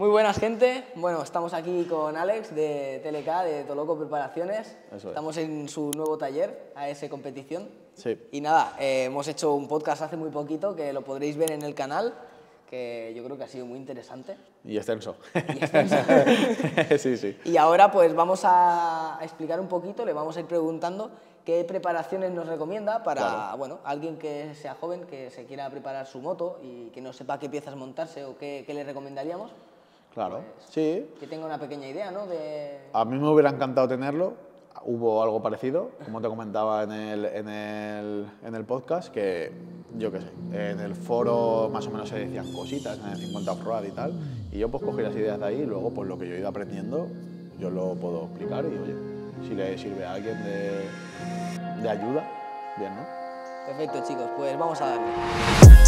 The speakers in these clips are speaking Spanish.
Muy buenas, gente. Bueno, estamos aquí con Alex de TLK, de Toloco Preparaciones. Estamos en su nuevo taller, AS Competición. Sí. Y nada, eh, hemos hecho un podcast hace muy poquito que lo podréis ver en el canal, que yo creo que ha sido muy interesante. Y extenso. Y extenso. sí, sí. Y ahora pues vamos a explicar un poquito, le vamos a ir preguntando qué preparaciones nos recomienda para bueno, alguien que sea joven, que se quiera preparar su moto y que no sepa qué piezas montarse o qué le recomendaríamos. Claro, pues, sí. Que tenga una pequeña idea, ¿no? A mí me hubiera encantado tenerlo. Hubo algo parecido, como te comentaba en el, podcast, que yo qué sé, en el foro más o menos se decían cositas, en el 50 Road y tal, y yo pues cogí las ideas de ahí y luego pues lo que yo he ido aprendiendo yo lo puedo explicar y oye, si le sirve a alguien de, de ayuda, bien, ¿no? Perfecto chicos, pues vamos a darle.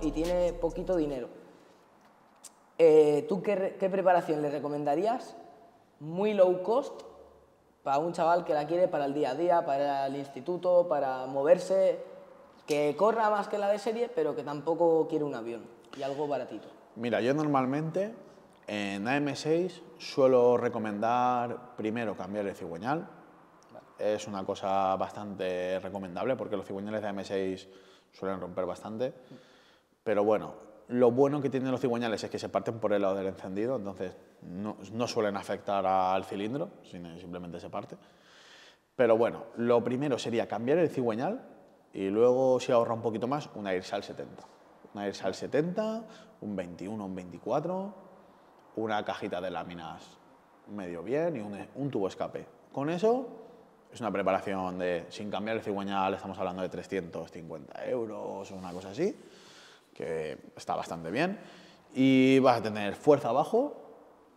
y tiene poquito dinero. Eh, ¿Tú qué, preparación le recomendarías? Muy low cost para un chaval que la quiere para el día a día, para el instituto, para moverse, que corra más que la de serie, pero que tampoco quiere un avión y algo baratito. Mira, yo normalmente en AM6 suelo recomendar primero cambiar el cigüeñal. Es una cosa bastante recomendable porque los cigüeñales de AM6 suelen romper bastante. Mm. Pero bueno, lo bueno que tienen los cigüeñales es que se parten por el lado del encendido, entonces no, suelen afectar al cilindro, simplemente se parte. Pero bueno, lo primero sería cambiar el cigüeñal y luego, si ahorra un poquito más, una irsal 70. Una irsal 70, un 21, un 24, una cajita de láminas medio bien y un, un tubo escape. Con eso es una preparación de, sin cambiar el cigüeñal, estamos hablando de 350 euros o una cosa así que está bastante bien, y vas a tener fuerza abajo,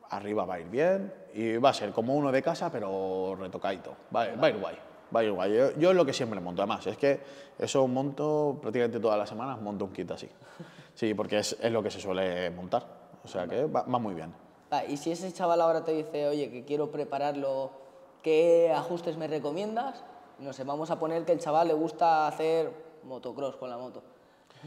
arriba va a ir bien, y va a ser como uno de casa, pero retocadito, va, a ir guay. Va a ir guay. Yo, lo que siempre monto, además, es que eso monto prácticamente todas las semanas, monto un kit así. Sí, porque es, lo que se suele montar, o sea que va, muy bien. Ah, y si ese chaval ahora te dice, oye, que quiero prepararlo, ¿qué ajustes me recomiendas? No sé, vamos a poner que el chaval le gusta hacer motocross con la moto.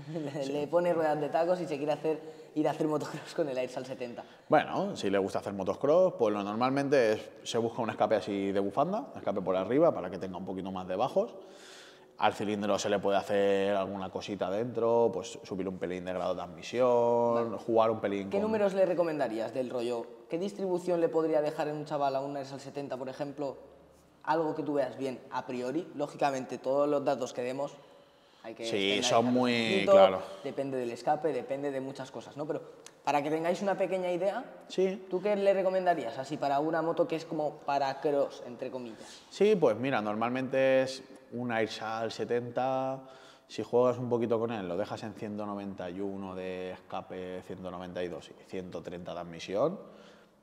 le, pone ruedas de tacos y se quiere hacer ir a hacer motocross con el Airsal 70. Bueno, si le gusta hacer motocross, pues lo normalmente es, se busca un escape así de bufanda, escape por arriba para que tenga un poquito más de bajos. Al cilindro se le puede hacer alguna cosita dentro, pues subir un pelín de grado de admisión, jugar un pelín. ¿Qué números le recomendarías del rollo? ¿Qué distribución le podría dejar en un chaval a un Airsal 70, por ejemplo? Algo que tú veas bien a priori. Lógicamente, todos los datos que demos sí, son muy, claro. Depende del escape, depende de muchas cosas, ¿no? Pero para que tengáis una pequeña idea, sí. ¿tú qué le recomendarías así para una moto que es como para cross, entre comillas? Sí, pues mira, normalmente es un Airsal 70, si juegas un poquito con él, lo dejas en 191 de escape, 192 y 130 de admisión,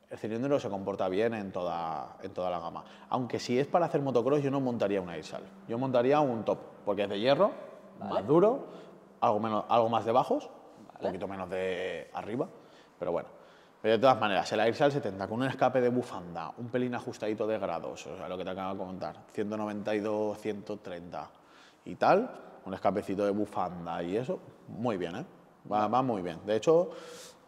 el cilindro se comporta bien en toda, en toda la gama. Aunque si es para hacer motocross, yo no montaría un Airsal, yo montaría un top, porque es de hierro, más duro, algo, menos, algo más de bajos, un poquito menos de arriba, pero bueno. Eh, de todas maneras, el al 70 con un escape de bufanda, un pelín ajustadito de grados, o sea, lo que te acabo de contar, 192, 130 y tal, un escapecito de bufanda y eso, muy bien, ¿eh? Va, muy bien. De hecho,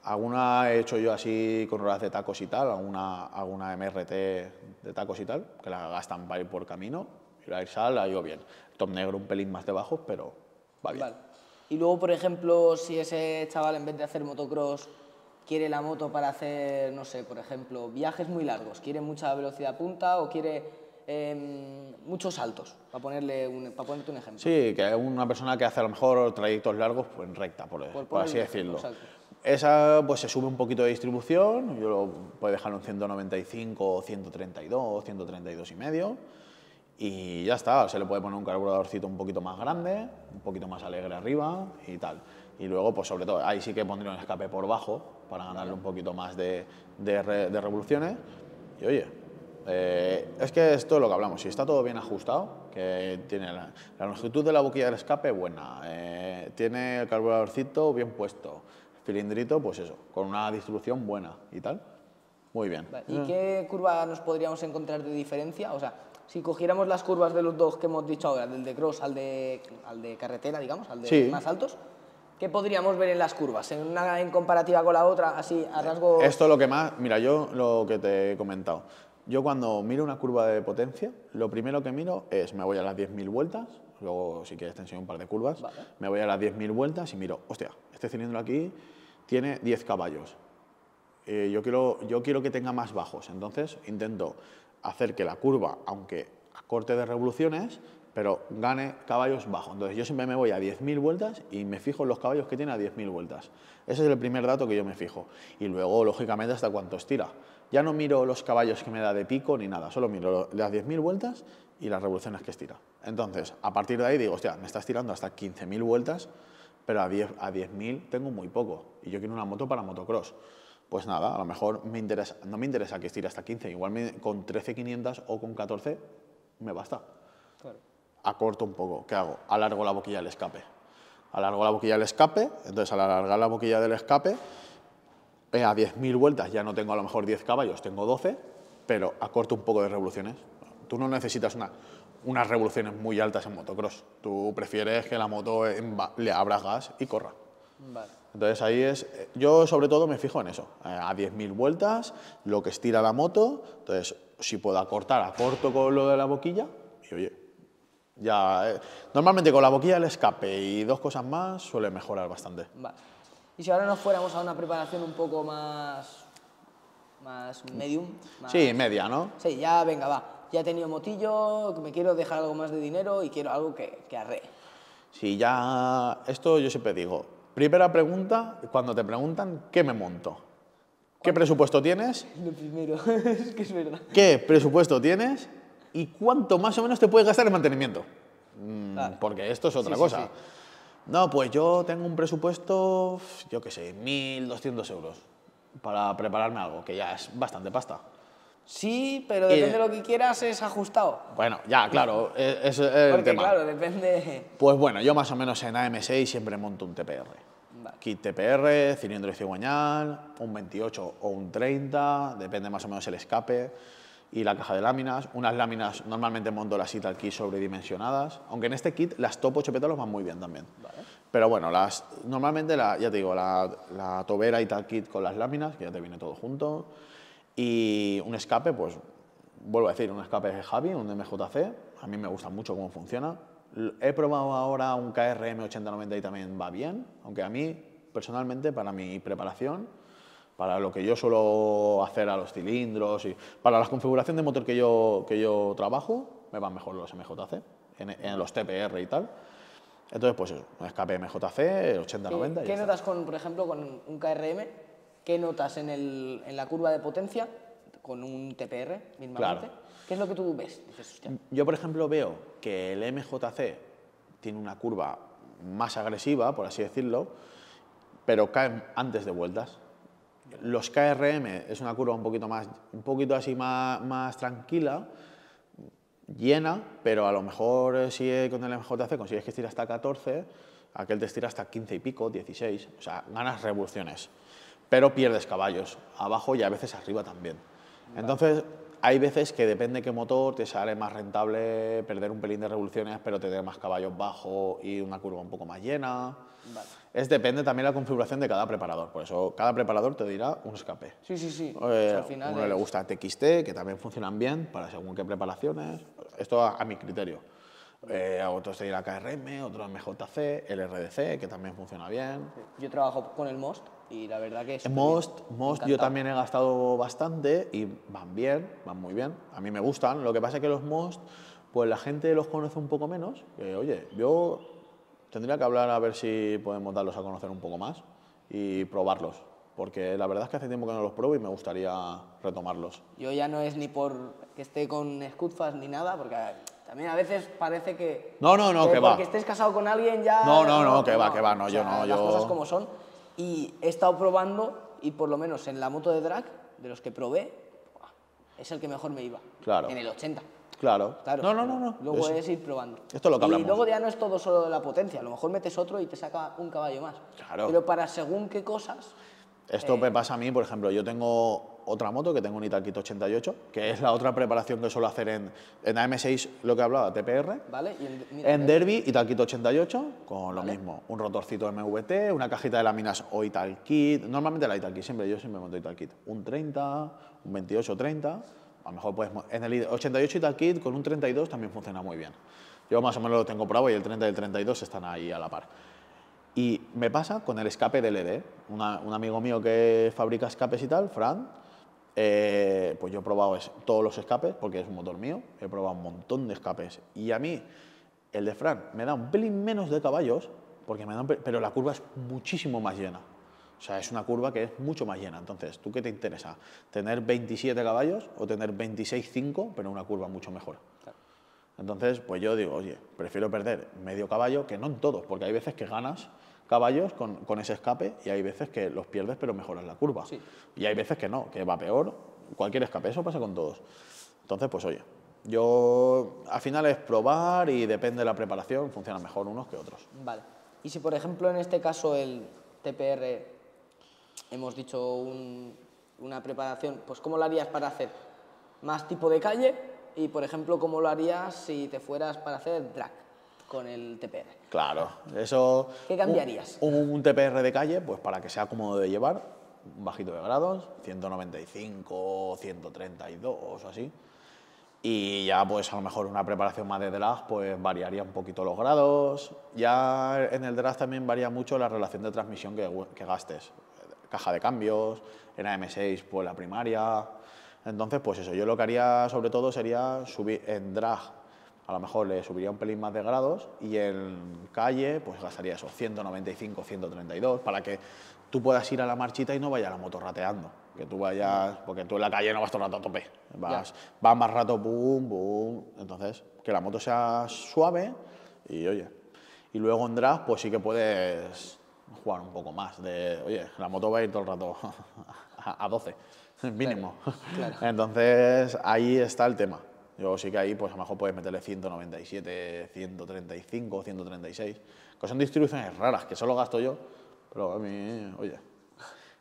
alguna he hecho yo así con ruedas de tacos y tal, alguna, alguna MRT de tacos y tal, que la gastan para ir por camino, ha ido bien. top Negro un pelín más debajo, pero va bien. Vale. Y luego, por ejemplo, si ese chaval en vez de hacer motocross quiere la moto para hacer, no sé, por ejemplo, viajes muy largos, quiere mucha velocidad punta o quiere em, muchos saltos, para, ponerle un, para ponerte un ejemplo. Sí, que es una persona que hace a lo mejor trayectos largos pues en recta, por, así decirlo. Esa pues se sube un poquito de distribución, yo lo puedo dejar en 195, 132, 132 y medio y ya está, se le puede poner un carburadorcito un poquito más grande, un poquito más alegre arriba y tal. Y luego, pues sobre todo, ahí sí que pondría un escape por bajo para ganarle un poquito más de, revoluciones. Y oye, eh, es que esto es lo que hablamos, si está todo bien ajustado, que tiene la, longitud de la boquilla del escape buena, eh, tiene el carburadorcito bien puesto, cilindrito, pues eso, con una distribución buena y tal. Muy bien. ¿Y mm. qué curva nos podríamos encontrar de diferencia? O sea, si cogiéramos las curvas de los dos que hemos dicho ahora, del de cross al de, carretera, digamos, al de más altos, ¿Qué podríamos ver en las curvas? En una en comparativa con la otra, así a eh, rasgo. Esto es lo que más. Mira, yo lo que te he comentado. Yo cuando miro una curva de potencia, lo primero que miro es me voy a las 10.000 vueltas, luego si quieres te un par de curvas, me voy a las 10.000 vueltas y miro, hostia, este cilindro aquí tiene 10 caballos, eh, yo, quiero, yo quiero que tenga más bajos. Entonces intento hacer que la curva, aunque a corte de revoluciones, pero gane caballos bajos. Entonces yo siempre me voy a 10.000 vueltas y me fijo en los caballos que tiene a 10.000 vueltas. Ese es el primer dato que yo me fijo. Y luego, lógicamente, hasta cuánto estira. Ya no miro los caballos que me da de pico ni nada, solo miro las 10.000 vueltas y las revoluciones que estira. Entonces, a partir de ahí digo, hostia, me estás tirando hasta 15.000 vueltas, pero a 10.000 a tengo muy poco y yo quiero una moto para motocross pues nada, a lo mejor no me interesa que estire hasta 15, igual me, con 13.500 o con 14 me basta. Claro. Acorto un poco, ¿qué hago? Alargo la boquilla del escape. Alargo la boquilla del escape, entonces al alargar la boquilla del escape, eh, a 10.000 vueltas ya no tengo a lo mejor 10 caballos, tengo 12, pero acorto un poco de revoluciones. Tú no necesitas unas revoluciones muy altas en motocross, tú prefieres que la moto le abra gas y corra. Entonces ahí es, eh, yo sobre todo me fijo en eso, eh, a 10.000 vueltas, lo que estira la moto, entonces si puedo acortar, acorto con lo de la boquilla y oye, ya, eh, normalmente con la boquilla el escape y dos cosas más suele mejorar bastante. Vale. Y si ahora nos fuéramos a una preparación un poco más, más medium. sí, media, ¿no? Sí, ya venga, va. Ya he tenido motillo, me quiero dejar algo más de dinero y quiero algo que, que arre. Sí, ya, esto yo siempre digo, Primera pregunta, cuando te preguntan, ¿qué me monto? ¿Qué presupuesto tienes? Lo primero, es que es verdad. ¿Qué presupuesto tienes? ¿Y cuánto más o menos te puedes gastar en mantenimiento? Mm, porque esto es otra cosa. No, pues yo tengo un presupuesto, yo qué sé, 1.200 euros para prepararme algo, que ya es bastante pasta. Sí, pero depende de lo que quieras, es ajustado. Bueno, ya, claro, e-, es, el tema. Porque, claro, depende... Pues bueno, yo más o menos en AM6 siempre monto un TPR. Kit TPR, cilindro y cigüeñal, un 28 o un 30, depende más o menos el escape y la caja de láminas. Unas láminas, normalmente monto las Ital Kit sobredimensionadas, aunque en este kit las Topo 8 pétalos van muy bien también. Pero bueno, las, normalmente, ya te digo, la, la tobera Ital Kit con las láminas, que ya te viene todo junto, y un escape, pues vuelvo a decir, un escape de Javi, un MJC, a mí me gusta mucho cómo funciona. He probado ahora un KRM 8090 y también va bien, aunque a mí, personalmente, para mi preparación, para lo que yo suelo hacer a los cilindros y para la configuración de motor que yo, que yo trabajo, me van mejor los MJC, en, en los TPR y tal. Entonces, pues un escape MJC, 80-90. ¿Qué, y notas, con, por ejemplo, con un KRM qué notas en, el, en la curva de potencia con un TPR ¿Qué es lo que tú ves? Yo, por ejemplo, veo que el MJC tiene una curva más agresiva, por así decirlo, pero cae antes de vueltas. Los KRM es una curva un poquito más, un poquito así más, más tranquila, llena, pero a lo mejor si con el MJC consigues que estira hasta 14, aquel te estira hasta 15 y pico, 16, o sea, ganas revoluciones pero pierdes caballos, abajo y a veces arriba también. Entonces, hay veces que depende qué motor te sale más rentable perder un pelín de revoluciones, pero tener más caballos bajo y una curva un poco más llena. Es depende también la configuración de cada preparador, por eso cada preparador te dirá un escape. Sí, sí, sí. Eh, al final uno le gusta TXT, que también funcionan bien para según qué preparaciones. Esto a, mi criterio. Eh, a otros te dirá KRM, otros MJC, LRDC, que también funciona bien. Yo trabajo con el MOST, y la verdad que es... Most, Most yo también he gastado bastante y van bien, van muy bien. A mí me gustan. Lo que pasa es que los Most, pues la gente los conoce un poco menos. oye, yo tendría que hablar a ver si podemos darlos a conocer un poco más y probarlos. Porque la verdad es que hace tiempo que no los pruebo y me gustaría retomarlos. Yo ya no es ni por que esté con Scudfas ni nada, porque también a veces parece que... No, no, no, que, va. que estés casado con alguien ya... No, no, no, que, va, que va, no, yo no. Las cosas como son y he estado probando y por lo menos en la moto de drag, de los que probé, es el que mejor me iba. Claro. En el 80. Claro. claro. No, no, no, Luego es, ir probando. Esto lo que hablamos. Y luego ya no es todo solo la potencia. A lo mejor metes otro y te saca un caballo más. Claro. Pero para según qué cosas. Esto eh, me pasa a mí, por ejemplo. Yo tengo otra moto que tengo un Italkit 88, que es la otra preparación que suelo hacer en, en AM6, lo que hablaba, TPR. Vale, en eh. Derby, Italkit 88, con lo mismo, un rotorcito MVT, una cajita de láminas o Italkit, normalmente la Italkit, siempre yo siempre monto Italkit, un 30, un 28, 30, a lo mejor puedes, en el 88 Italkit con un 32 también funciona muy bien. Yo más o menos lo tengo probado y el 30 y el 32 están ahí a la par. Y me pasa con el escape de LED. ¿eh? un amigo mío que fabrica escapes y tal, Fran, eh, pues yo he probado todos los escapes, porque es un motor mío, he probado un montón de escapes. Y a mí, el de Fran me da un pelín menos de caballos, porque me pero la curva es muchísimo más llena. O sea, es una curva que es mucho más llena. Entonces, ¿tú qué te interesa? ¿Tener 27 caballos o tener 26,5, pero una curva mucho mejor? Entonces, pues yo digo, oye, prefiero perder medio caballo, que no en todos, porque hay veces que ganas caballos con, ese escape y hay veces que los pierdes pero mejoras la curva. Y hay veces que no, que va peor, cualquier escape, eso pasa con todos. Entonces, pues oye, yo al final es probar y depende de la preparación, funcionan mejor unos que otros. Vale. Y si por ejemplo en este caso el TPR hemos dicho una preparación, pues ¿cómo lo harías para hacer más tipo de calle? Y por ejemplo, ¿cómo lo harías si te fueras para hacer drag? con el TPR. Claro, eso... ¿Qué cambiarías? Un, TPR de calle, pues para que sea cómodo de llevar, un bajito de grados, 195, 132 o así. Y ya pues a lo mejor una preparación más de drag, pues variaría un poquito los grados. Ya en el drag también varía mucho la relación de transmisión que, que gastes. Caja de cambios, en AM6 pues la primaria. Entonces pues eso, yo lo que haría sobre todo sería subir en drag a lo mejor le subiría un pelín más de grados y en calle pues gastaría esos 195, 132 para que tú puedas ir a la marchita y no vaya la moto rateando. Que tú vayas, porque tú en la calle no vas todo el rato a tope, vas, más rato, boom, boom. Entonces, que la moto sea suave y oye. Y luego en draft, pues sí que puedes jugar un poco más. De, oye, la moto va a ir todo el rato a, 12, mínimo. Entonces, ahí está el tema. Yo sí que ahí, pues a lo mejor puedes meterle 197, 135, 136, que son distribuciones raras, que solo gasto yo, pero a mí, oye,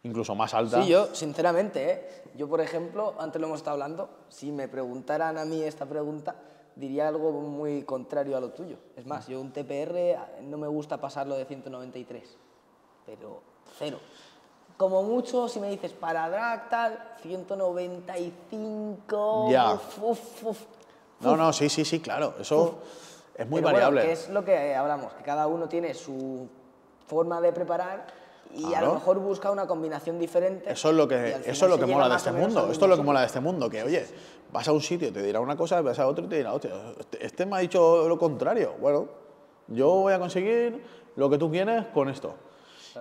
incluso más alta. Sí, yo, sinceramente, ¿eh? yo por ejemplo, antes lo hemos estado hablando, si me preguntaran a mí esta pregunta, diría algo muy contrario a lo tuyo. Es más, yo un TPR no me gusta pasarlo de 193, pero cero. Como mucho, si me dices para drag, tal, 195. no, no, sí, sí, sí, claro. Eso es muy variable. Bueno, es lo que eh, hablamos, que cada uno tiene su forma de preparar y a lo mejor busca una combinación diferente. Eso es lo que, eso es lo que mola de este mundo. Esto es lo que mola de este mundo, que oye, vas a un sitio, te dirá una cosa, vas a otro y te dirá, otra. Este, este me ha dicho lo contrario. Bueno, yo voy a conseguir lo que tú quieres con esto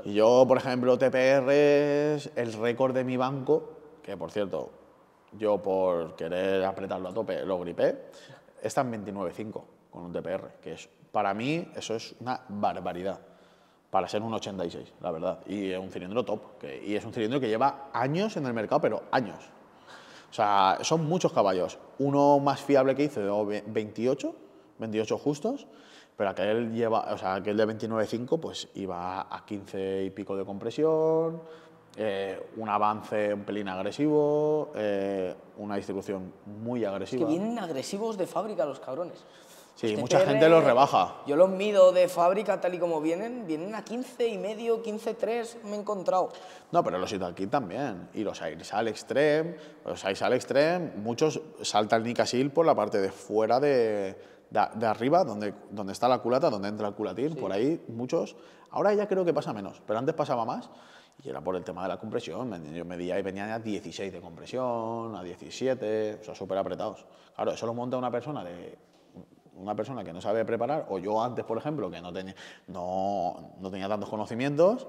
yo, por ejemplo, TPR es el récord de mi banco, que por cierto, yo por querer apretarlo a tope lo gripé, está en 29.5 con un TPR, que es, para mí eso es una barbaridad para ser un 86, la verdad. Y es un cilindro top. y es un cilindro que lleva años en el mercado, pero años. O sea, son muchos caballos. Uno más fiable que hice, 28, 28 justos. Pero aquel, lleva, o sea, de 29.5 pues iba a 15 y pico de compresión, eh, un avance un pelín agresivo, eh, una distribución muy agresiva. Es que vienen agresivos de fábrica los cabrones. Sí, este mucha gente los rebaja. Yo los mido de fábrica tal y como vienen, vienen a 15 y medio, 15.3 me he encontrado. No, pero los aquí también, y los Airs al Extreme, los al extrem, muchos saltan por la parte de fuera de, de, arriba, donde, donde está la culata, donde entra el culatín, por ahí muchos. Ahora ya creo que pasa menos, pero antes pasaba más y era por el tema de la compresión. Yo medía y venían a 16 de compresión, a 17, o sea, súper apretados. Claro, eso lo monta una persona de una persona que no sabe preparar, o yo antes, por ejemplo, que no tenía, no, no tenía tantos conocimientos,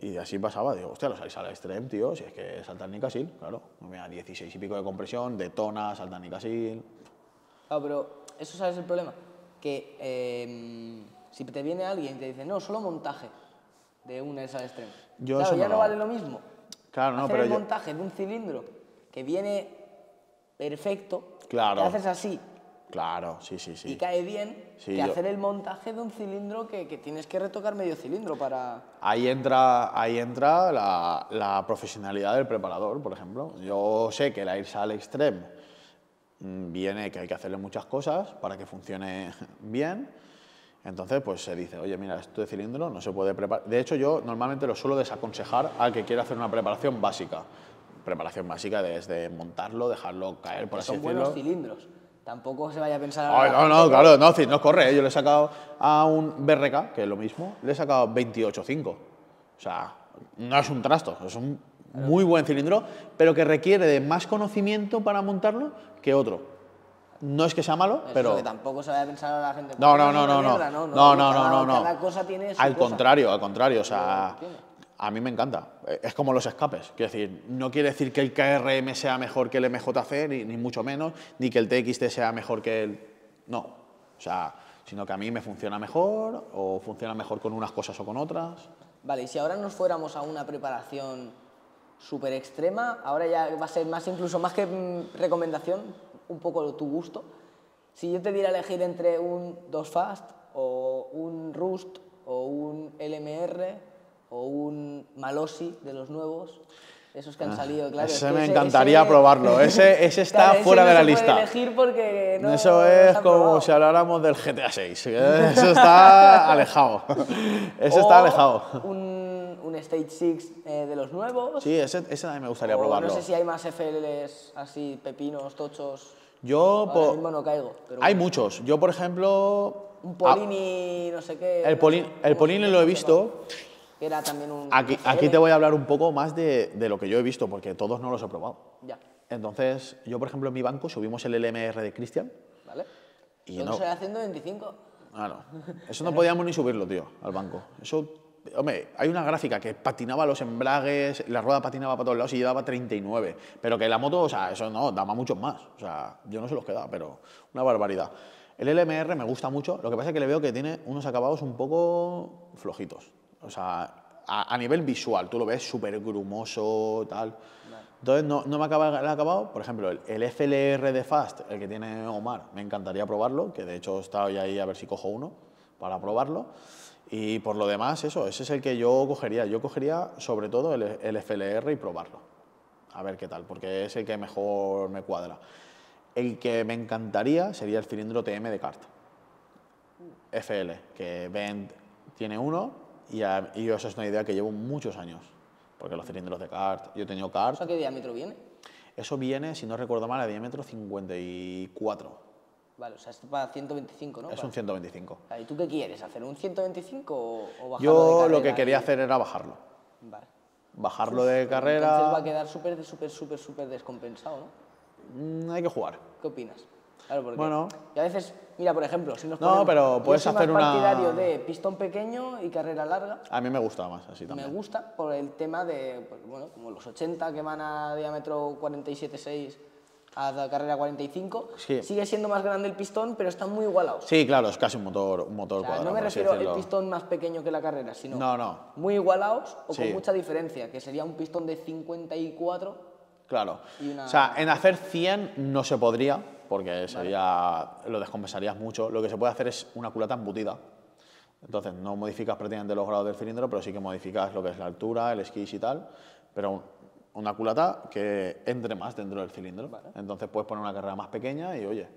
y así pasaba, digo, hostia, los salís al extremo, tío, si es que saltan ni casi claro, a 16 y pico de compresión, detona, saltan ni Ah, pero eso sabes el problema, que em, si te viene alguien y te dice, no, solo montaje de un ESA yo claro, ya no, vale lo mismo. Claro, Hacer pero el montaje de un cilindro que viene perfecto, claro. haces así. Claro, sí, sí, sí. Y cae bien que hacer el montaje de un cilindro que, tienes que retocar medio cilindro para... Ahí entra, ahí entra la, profesionalidad del preparador, por ejemplo. Yo sé que la irse al extremo Mm, viene que hay que hacerle muchas cosas para que funcione bien. Entonces, pues se dice, oye, mira, esto de cilindro no se puede preparar. De hecho, yo normalmente lo suelo desaconsejar al que quiera hacer una preparación básica. Preparación básica desde montarlo, dejarlo caer, por así decirlo. Son buenos cilindros. Tampoco se vaya a pensar... Ay, no, no, claro, no, no corre. ¿eh? Yo le he sacado a un BRK, que es lo mismo, le he sacado 28.5. O sea, no es un trasto, es un muy buen cilindro, pero que requiere de más conocimiento para montarlo que otro. No es que sea malo, pero... que tampoco se vaya a pensar a la gente... No, no, no, no, no. no, no, no, no, no. cosa tiene su Al contrario, al contrario, o sea... A mí me encanta. Es como los escapes. Quiero decir, no quiere decir que el KRM sea mejor que el MJC, ni, ni mucho menos, ni que el TXT sea mejor que el... No. O sea, sino que a mí me funciona mejor o funciona mejor con unas cosas o con otras. Vale, y si ahora nos fuéramos a una preparación súper extrema, ahora ya va a ser más incluso más que mm, recomendación, un poco tu gusto. Si yo te diera elegir entre un 2Fast o un Rust o un LMR o un Malosi de los nuevos, esos que han ah, salido, claro. Ese me encantaría probarlo, ese, ese está fuera de la lista. elegir porque no, eso es como si habláramos del GTA 6, ¿eh? eso está alejado. Eso está alejado. Stage 6 eh, de los nuevos. Sí, ese, también me gustaría probarlo. No sé si hay más FLs así, pepinos, tochos. Yo Ahora mismo no caigo. hay muchos. Yo, por ejemplo. Un Polini, no sé qué. El, Polini, el lo he visto. era también un. Aquí, te voy a hablar un poco más de, lo que yo he visto, porque todos no los he probado. Ya. Entonces, yo, por ejemplo, en mi banco subimos el LMR de Cristian. Vale. Y no. se haciendo 25. Ah, Eso no podíamos ni subirlo, tío, al banco. Eso Hombre, hay una gráfica que patinaba los embragues, la rueda patinaba para todos lados y llevaba 39. Pero que la moto, o sea, eso no, daba muchos más. O sea, yo no se los quedaba, pero una barbaridad. El LMR me gusta mucho, lo que pasa es que le veo que tiene unos acabados un poco flojitos. O sea, a, nivel visual, tú lo ves súper grumoso, tal. Entonces no, no, me acaba el acabado. Por ejemplo, el, el, FLR de Fast, el que tiene Omar, me encantaría probarlo, que de hecho he estado ya ahí a ver si cojo uno para probarlo. Y por lo demás, eso, ese es el que yo cogería. Yo cogería sobre todo el, FLR y probarlo. A ver qué tal, porque es el que mejor me cuadra. El que me encantaría sería el cilindro TM de CART. FL, que Bend tiene uno y, eso es una idea que llevo muchos años. Porque los cilindros de CART, yo he tenido CART. a qué diámetro viene? Eso viene, si no recuerdo mal, a diámetro 54. Vale, o sea, esto para 125, ¿no? Es un 125. ¿Y tú qué quieres? ¿Hacer un 125 o, bajarlo? Yo de carrera, lo que quería hacer era bajarlo. Vale. Bajarlo pues de carrera. Entonces va a quedar súper, súper, súper, súper descompensado, ¿no? Mm, hay que jugar. ¿Qué opinas? Claro, porque bueno. Y a veces, mira, por ejemplo, si nos No, pero puedes hacer un una... partidario de pistón pequeño y carrera larga. A mí me gusta más así también. Me gusta por el tema de, pues, bueno, como los 80 que van a diámetro 47.6 a la carrera 45, sigue siendo más grande el pistón, pero está muy igualado. Sí, claro, es casi un motor, un motor cuadrado, No me refiero al pistón más pequeño que la carrera, sino no, no. muy igualados o con mucha diferencia, que sería un pistón de 54. Claro. O sea, en hacer 100 no se podría, porque sería, lo descompensarías mucho. Lo que se puede hacer es una culata embutida. Entonces, no modificas prácticamente los grados del cilindro, pero sí que modificas lo que es la altura, el esquís y tal. Pero una culata que entre más dentro del cilindro. Entonces puedes poner una carrera más pequeña y oye,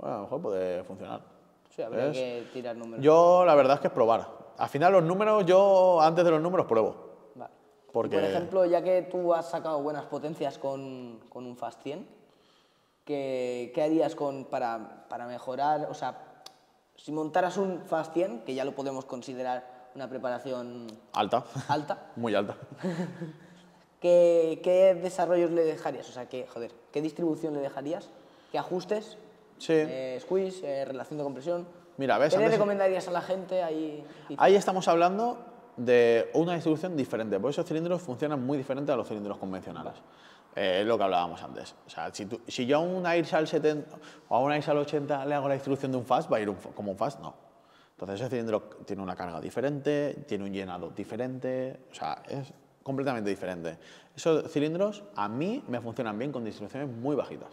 a lo mejor puede funcionar. Sí, habría que tirar números. Yo la verdad es que es probar. Al final los números, yo antes de los números pruebo. Porque... Por ejemplo, ya que tú has sacado buenas potencias con, un Fast 100, ¿qué, qué harías para, mejorar? O sea, si montaras un Fast 100, que ya lo podemos considerar una preparación... Alta. Alta. Muy alta. ¿Qué, desarrollos le dejarías? O sea, ¿qué, joder, ¿qué distribución le dejarías? ¿Qué ajustes? Sí. Eh, squeeze, eh, relación de compresión. Mira, ves, ¿Qué le recomendarías a la gente ahí? Ahí estamos hablando de una distribución diferente, porque esos cilindros funcionan muy diferente a los cilindros convencionales. Eh, lo que hablábamos antes. O sea, si, si yo a un Airsal 70 o a un Airsal 80 le hago la distribución de un fast, ¿va a ir un, como un fast? No. Entonces ese cilindro tiene una carga diferente, tiene un llenado diferente, o sea, es completamente diferente. Esos cilindros a mí me funcionan bien con distribuciones muy bajitas.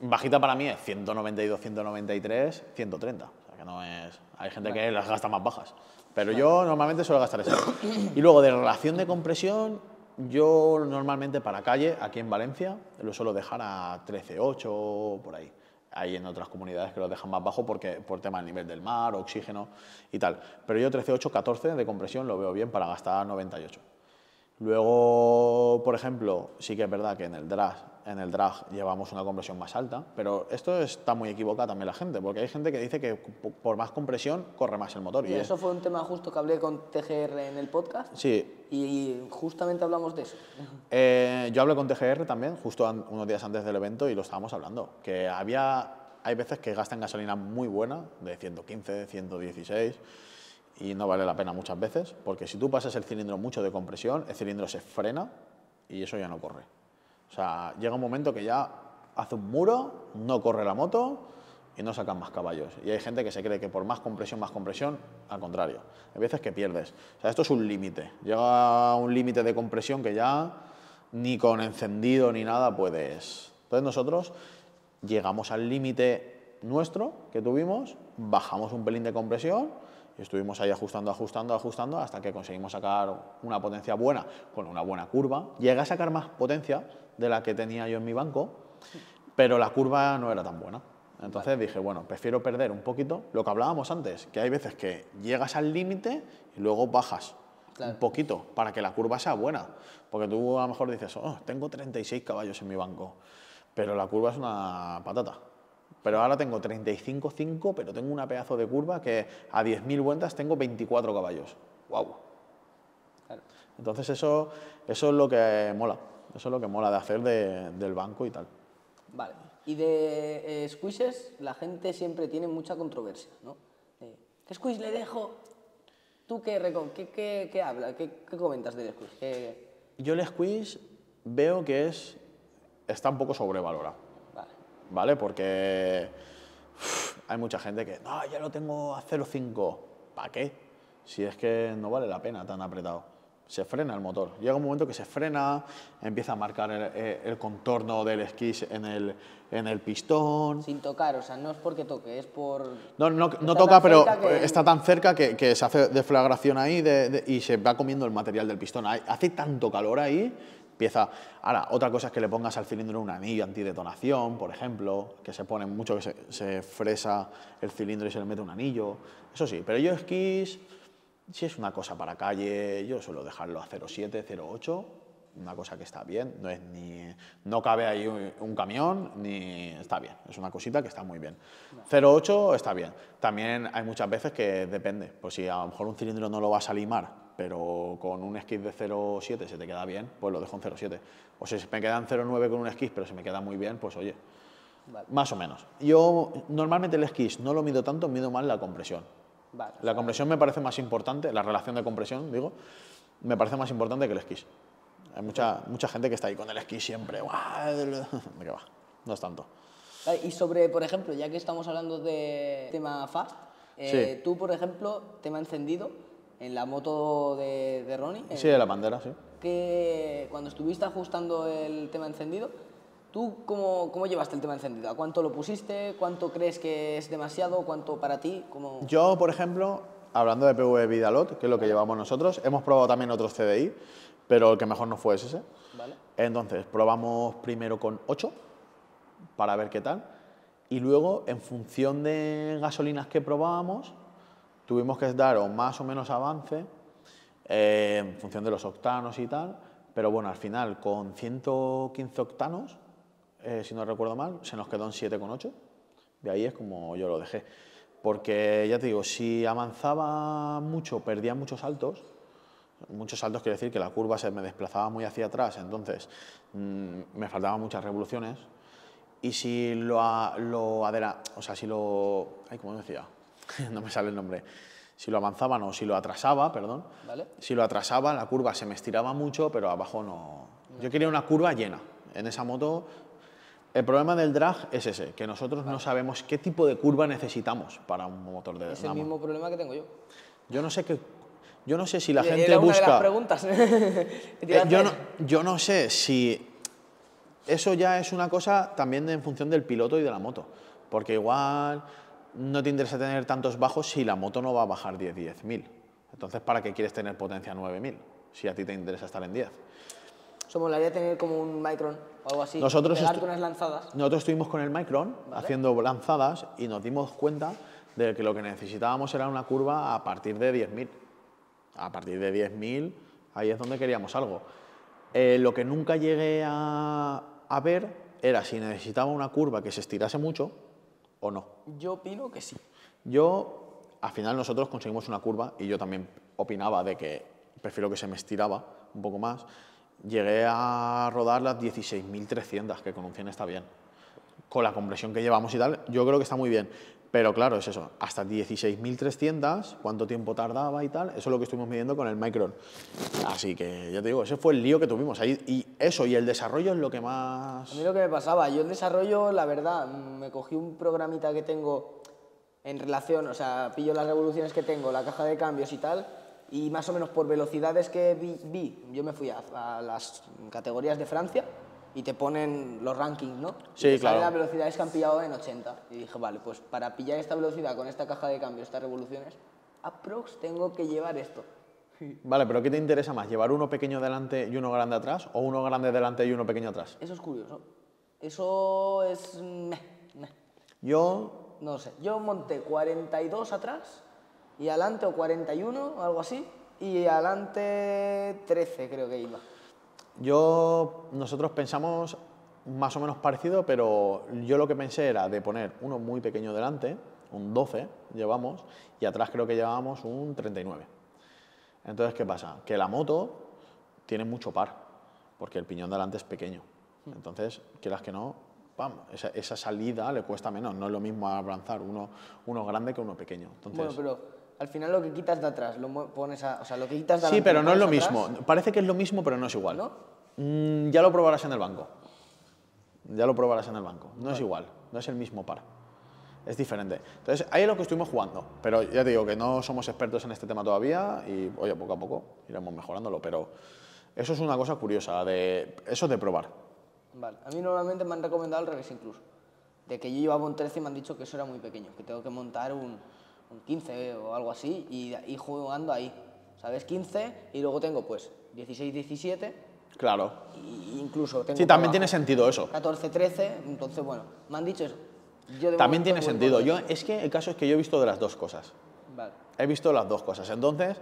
bajita para mí es 192, 193, 130. que no es, hay gente que las gasta más bajas. Pero yo normalmente suelo gastar eso. Y luego de relación de compresión, yo normalmente para calle, aquí en Valencia, lo suelo dejar a 13,8 por ahí. Hay en otras comunidades que lo dejan más bajo porque, por tema del nivel del mar, oxígeno y tal. Pero yo 13,8, 14 de compresión lo veo bien para gastar 98. Luego, por ejemplo, sí que es verdad que en el DRAS en el drag llevamos una compresión más alta, pero esto está muy equivocada también la gente, porque hay gente que dice que por más compresión corre más el motor. Y, eso fue un tema justo que hablé con TGR en el podcast. Sí. Y justamente hablamos de eso. Eh, yo hablé con TGR también, justo unos días antes del evento, y lo estábamos hablando, que había... Hay veces que gastan gasolina muy buena, de 115, 116, y no vale la pena muchas veces, porque si tú pasas el cilindro mucho de compresión, el cilindro se frena y eso ya no corre llega un momento que ya hace un muro, no corre la moto y no sacan más caballos. Y hay gente que se cree que por más compresión, más compresión, al contrario. Hay veces que pierdes. O sea, esto es un límite. Llega un límite de compresión que ya ni con encendido ni nada puedes. Entonces nosotros llegamos al límite nuestro que tuvimos, bajamos un pelín de compresión y estuvimos ahí ajustando, ajustando, ajustando hasta que conseguimos sacar una potencia buena con una buena curva. Llega a sacar más potencia, de la que tenía yo en mi banco, pero la curva no era tan buena. Entonces dije, bueno, prefiero perder un poquito. Lo que hablábamos antes, que hay veces que llegas al límite y luego bajas un poquito para que la curva sea buena. Porque tú a lo mejor dices, oh, tengo 36 caballos en mi banco, pero la curva es una patata. Pero ahora tengo 35,5, pero tengo una pedazo de curva que a 10.000 vueltas tengo 24 caballos. ¡Wow! Entonces eso, eso es lo que mola. Eso es lo que mola de hacer del banco y tal. Vale. Y de eh, squishes, la gente siempre tiene mucha controversia, ¿no? ¿Qué squish le dejo? ¿Tú qué, qué, qué, qué hablas? ¿Qué, ¿Qué, comentas del squish? Yo el squish veo que es está un poco sobrevalorado. Vale. ¿Vale? Porque hay mucha gente que, no, ya lo tengo a 0,5. ¿Para qué? Si es que no vale la pena tan apretado se frena el motor. Llega un momento que se frena, empieza a marcar el, eh, contorno del esquís en el, pistón. Sin tocar, o sea, no es porque toque, es por... No, no, toca, pero está tan cerca que, se hace deflagración ahí y se va comiendo el material del pistón. Hace tanto calor ahí, empieza... Ahora, otra cosa es que le pongas al cilindro un anillo antidetonación, por ejemplo, que se pone mucho que se, se fresa el cilindro y se le mete un anillo. Eso sí, pero yo esquís si es una cosa para calle, yo suelo dejarlo a 0,7, 0,8, una cosa que está bien, no, es ni, no cabe ahí un, camión, ni está bien, es una cosita que está muy bien. 0,8 está bien. También hay muchas veces que depende, pues si a lo mejor un cilindro no lo vas a limar, pero con un esquís de 0,7 se te queda bien, pues lo dejo en 0,7. O si me quedan 0,9 con un esquís, pero se me queda muy bien, pues oye, más o menos. Yo normalmente el esquís no lo mido tanto, mido mal la compresión la compresión me parece más importante, la relación de compresión, digo, me parece más importante que el esquís. Hay mucha, mucha gente que está ahí con el esquís siempre. No es tanto. y sobre, por ejemplo, ya que estamos hablando de tema fast, eh, tú, por ejemplo, tema encendido en la moto de, de Ronnie. Sí, de la bandera, sí. Que cuando estuviste ajustando el tema encendido, ¿Tú cómo, cómo, llevaste el tema encendido? ¿A cuánto lo pusiste? ¿Cuánto crees que es demasiado? ¿Cuánto para ti? como Yo, por ejemplo, hablando de PV Vidalot, que es lo que llevamos nosotros, hemos probado también otros CDI, pero el que mejor no fue es ese. Entonces, probamos primero con 8 para ver qué tal, y luego, en función de gasolinas que probábamos, tuvimos que dar o más o menos avance eh, en función de los octanos y tal, pero bueno, al final, con 115 octanos, eh, si no recuerdo mal, se nos quedó en 7,8. De ahí es como yo lo dejé. Porque ya te digo, si avanzaba mucho, perdía muchos saltos. Muchos saltos quiere decir que la curva se me desplazaba muy hacia atrás, entonces mm, me faltaban muchas revoluciones. Y si lo, adera, o sea, si lo. Ay, ¿cómo decía? no me sale el nombre si lo avanzaba o si lo atrasaba, perdón, si lo atrasaba la curva se me estiraba mucho, pero abajo no. Yo quería una curva llena. En esa moto el problema del drag es ese, que nosotros no sabemos qué tipo de curva necesitamos para un motor de drag. Es el mismo problema que tengo yo. Yo no sé que, Yo no sé si la gente una busca... De las preguntas. Eh, yo, no, yo no sé si... Eso ya es una cosa también en función del piloto y de la moto. Porque igual no te interesa tener tantos bajos si la moto no va a bajar 10, 10.000. Entonces, ¿para qué quieres tener potencia 9.000? Si a ti te interesa estar en 10. Somos idea de tener como un Micron o algo así. Nosotros, algunas lanzadas. Nosotros estuvimos con el Micron haciendo lanzadas y nos dimos cuenta de que lo que necesitábamos era una curva a partir de 10.000. A partir de 10.000, ahí es donde queríamos algo. Eh, lo que nunca llegué a, a ver era si necesitaba una curva que se estirase mucho o no. Yo opino que sí. Yo, al final nosotros conseguimos una curva y yo también opinaba de que prefiero que se me estiraba un poco más llegué a rodar las 16.300, que con un 100 está bien. Con la compresión que llevamos y tal, yo creo que está muy bien. Pero claro, es eso, hasta 16.300, cuánto tiempo tardaba y tal, eso es lo que estuvimos midiendo con el Micron. Así que ya te digo, ese fue el lío que tuvimos ahí. Y eso, y el desarrollo es lo que más... A mí lo que me pasaba, yo el desarrollo, la verdad, me cogí un programita que tengo en relación, o sea, pillo las revoluciones que tengo, la caja de cambios y tal, y más o menos por velocidades que vi, yo me fui a, las categorías de Francia y te ponen los rankings, ¿no? Sí, y te ponen las velocidades que han pillado en 80. Y dije, vale, pues para pillar esta velocidad con esta caja de cambio, estas revoluciones, aprox tengo que llevar esto. Vale, pero ¿qué te interesa más? ¿Llevar uno pequeño delante y uno grande atrás? ¿O uno grande delante y uno pequeño atrás? Eso es curioso. Eso es... Yo... No sé. Yo monté 42 atrás y adelante o 41 o algo así, y adelante 13 creo que iba. Yo, nosotros pensamos más o menos parecido, pero yo lo que pensé era de poner uno muy pequeño delante, un 12 llevamos, y atrás creo que llevábamos un 39. Entonces, ¿qué pasa? Que la moto tiene mucho par, porque el piñón delante es pequeño. Entonces, quieras que no, esa, salida le cuesta menos. No es lo mismo avanzar uno, uno grande que uno pequeño. Entonces... Al final lo que quitas de atrás, lo pones a, o sea, lo que quitas de Sí, pero no es lo mismo. Parece que es lo mismo, pero no es igual. ¿No? Mm, ya lo probarás en el banco. Ya lo probarás en el banco. No es ah. igual, no es el mismo par. Es diferente. Entonces, ahí es lo que estuvimos jugando. Pero ya te digo que no somos expertos en este tema todavía y, oye, poco a poco iremos mejorándolo. Pero eso es una cosa curiosa, de, eso de probar. Vale. A mí normalmente me han recomendado el revés incluso. De que yo llevaba un 13 y me han dicho que eso era muy pequeño, que tengo que montar un, 15 o algo así, y, jugando ahí. ¿Sabes? 15 y luego tengo pues 16, 17. Claro. incluso tengo. Sí, también tiene sentido eso. 14, 13, entonces bueno, me han dicho también tiene sentido. Yo, es que el caso es que yo he visto de las dos cosas. Vale. He visto las dos cosas. Entonces.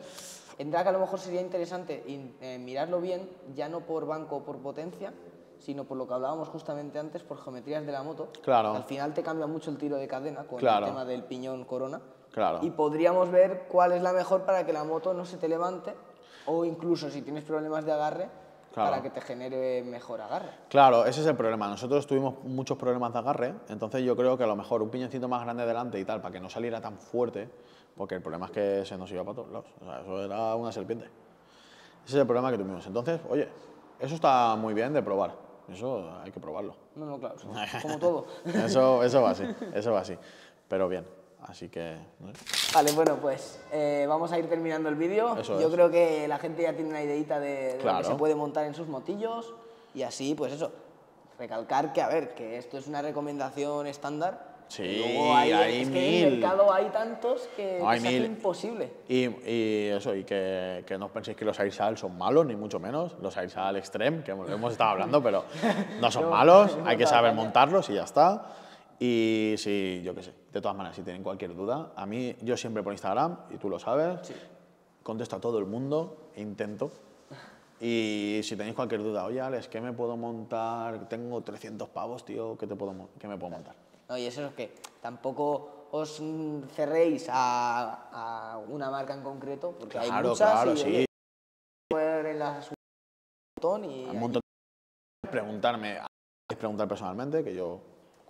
Tendrá que a lo mejor sería interesante eh, mirarlo bien, ya no por banco o por potencia, sino por lo que hablábamos justamente antes, por geometrías de la moto. Claro. Al final te cambia mucho el tiro de cadena con el tema del piñón corona. Y podríamos ver cuál es la mejor para que la moto no se te levante o incluso si tienes problemas de agarre, para que te genere mejor agarre. Claro, ese es el problema. Nosotros tuvimos muchos problemas de agarre, entonces yo creo que a lo mejor un piñoncito más grande delante y tal, para que no saliera tan fuerte, porque el problema es que se nos iba para todos lados. O sea, eso era una serpiente. Ese es el problema que tuvimos. Entonces, oye, eso está muy bien de probar. Eso hay que probarlo. No, no, claro. Como todo. eso, eso va así, eso va así. Pero bien. Así que... Vale, bueno, pues eh, vamos a ir terminando el vídeo. Yo creo que la gente ya tiene una ideita de, de lo que se puede montar en sus motillos y así, pues eso. Recalcar que, a ver, que esto es una recomendación estándar. Sí, hay, mil. en el mercado hay tantos que es imposible. Y, eso, y que, no penséis que los airsal son malos, ni mucho menos. Los airsal extrem, que hemos estado hablando, pero no son malos. Hay que saber montarlos y ya está. Y sí, yo qué sé, de todas maneras, si tienen cualquier duda, a mí, yo siempre por Instagram, y tú lo sabes, contesto a todo el mundo, intento. Y si tenéis cualquier duda, oye, Alex, ¿qué me puedo montar? Tengo 300 pavos, tío, ¿qué, te puedo, me puedo montar? No, eso es que tampoco os cerréis a, una marca en concreto, porque hay muchas. Claro, y, sí. un montón y... Preguntarme, preguntar personalmente, que yo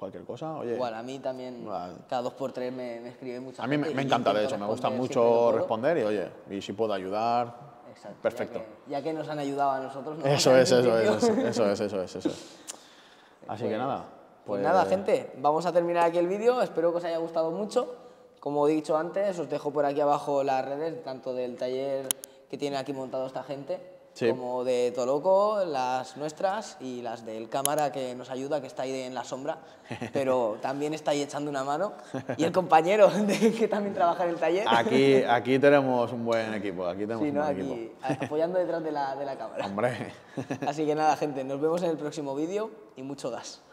cualquier cosa. Oye, Igual, a mí también cada dos por tres me, me escribe mucha A mí me, encanta, de hecho, me gusta mucho responder y oye, y si puedo ayudar, Exacto, perfecto. Ya que, nos han ayudado a nosotros. ¿no? Eso, es, eso, es, eso, es, eso es, eso eso Así que pues, nada. Pues, pues nada, gente, vamos a terminar aquí el vídeo, espero que os haya gustado mucho. Como he dicho antes, os dejo por aquí abajo las redes, tanto del taller que tiene aquí montado esta gente, como de Toloco, las nuestras y las del cámara que nos ayuda, que está ahí en la sombra, pero también está ahí echando una mano, y el compañero que también trabaja en el taller. Aquí, tenemos un buen equipo, aquí tenemos sí, un aquí, apoyando detrás de la, cámara. Hombre. Así que nada, gente, nos vemos en el próximo vídeo y mucho gas.